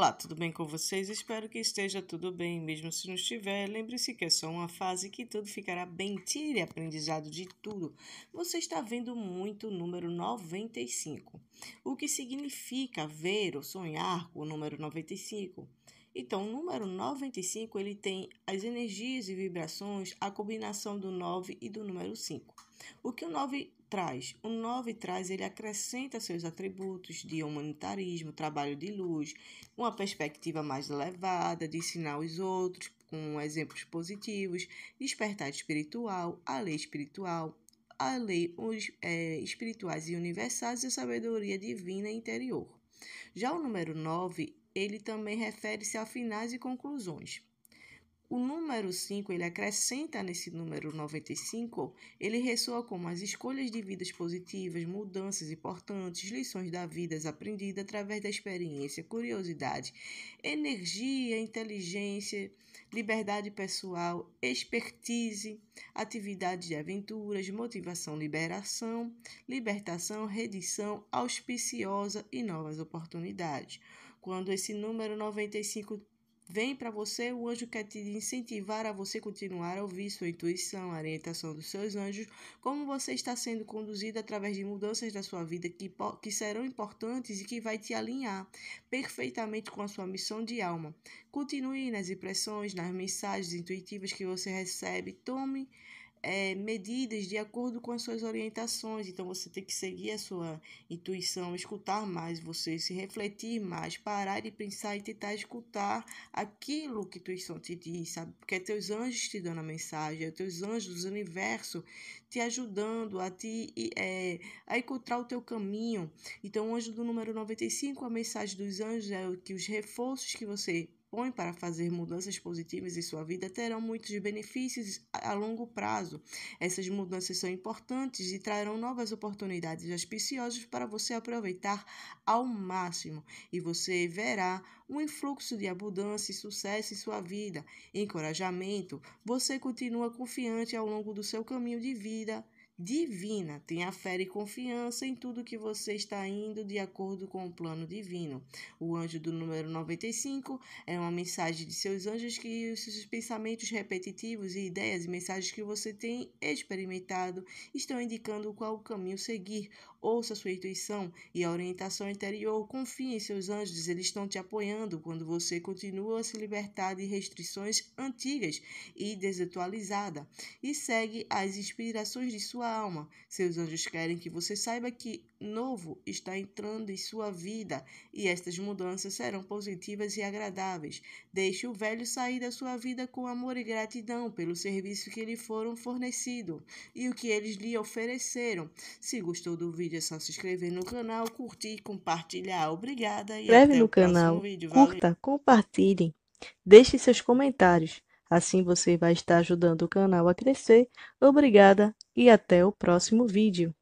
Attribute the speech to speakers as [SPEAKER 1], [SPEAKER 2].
[SPEAKER 1] Olá, tudo bem com vocês? Espero que esteja tudo bem, mesmo se não estiver. Lembre-se que é só uma fase que tudo ficará bem. Tire aprendizado de tudo. Você está vendo muito o número 95, o que significa ver ou sonhar com o número 95. Então, o número 95 ele tem as energias e vibrações, a combinação do 9 e do número 5. O que o 9 traz. O 9 traz, ele acrescenta seus atributos de humanitarismo, trabalho de luz, uma perspectiva mais elevada de ensinar os outros com exemplos positivos, despertar espiritual, a lei espiritual, a lei os, é, espirituais e universais e a sabedoria divina interior. Já o número 9, ele também refere-se a finais e conclusões. O número 5, ele acrescenta nesse número 95, ele ressoa como as escolhas de vidas positivas, mudanças importantes, lições da vida aprendidas através da experiência, curiosidade, energia, inteligência, liberdade pessoal, expertise, atividade de aventuras, motivação, liberação, libertação, redição, auspiciosa e novas oportunidades. Quando esse número 95 Vem para você, o anjo quer te incentivar a você continuar a ouvir sua intuição, a orientação dos seus anjos, como você está sendo conduzido através de mudanças da sua vida que, que serão importantes e que vai te alinhar perfeitamente com a sua missão de alma. Continue nas impressões, nas mensagens intuitivas que você recebe, tome é, medidas de acordo com as suas orientações. Então você tem que seguir a sua intuição, escutar mais você, se refletir mais, parar de pensar e tentar escutar aquilo que a intuição te diz, sabe? Porque é teus anjos te dando a mensagem, é teus anjos do universo te ajudando a te é, a encontrar o teu caminho. Então, o anjo do número 95, a mensagem dos anjos é que os reforços que você propõe para fazer mudanças positivas em sua vida terão muitos benefícios a longo prazo. Essas mudanças são importantes e trarão novas oportunidades auspiciosas para você aproveitar ao máximo e você verá um influxo de abundância e sucesso em sua vida. Encorajamento: você continua confiante ao longo do seu caminho de vida divina. Tenha fé e confiança em tudo que você está indo de acordo com o plano divino. O anjo do número 95 é uma mensagem de seus anjos que os seus pensamentos repetitivos e ideias e mensagens que você tem experimentado estão indicando qual caminho seguir. Ouça sua intuição e a orientação interior. Confie em seus anjos, eles estão te apoiando quando você continua a se libertar de restrições antigas e desatualizada e segue as inspirações de sua alma. Seus anjos querem que você saiba que novo está entrando em sua vida e estas mudanças serão positivas e agradáveis. Deixe o velho sair da sua vida com amor e gratidão pelo serviço que lhe foram fornecido e o que eles lhe ofereceram. Se gostou do vídeo, é só se inscrever no canal, curtir e compartilhar. Obrigada e Breve até no o canal. Vídeo. Curta, compartilhe, deixe seus comentários. Assim você vai estar ajudando o canal a crescer. Obrigada e até o próximo vídeo.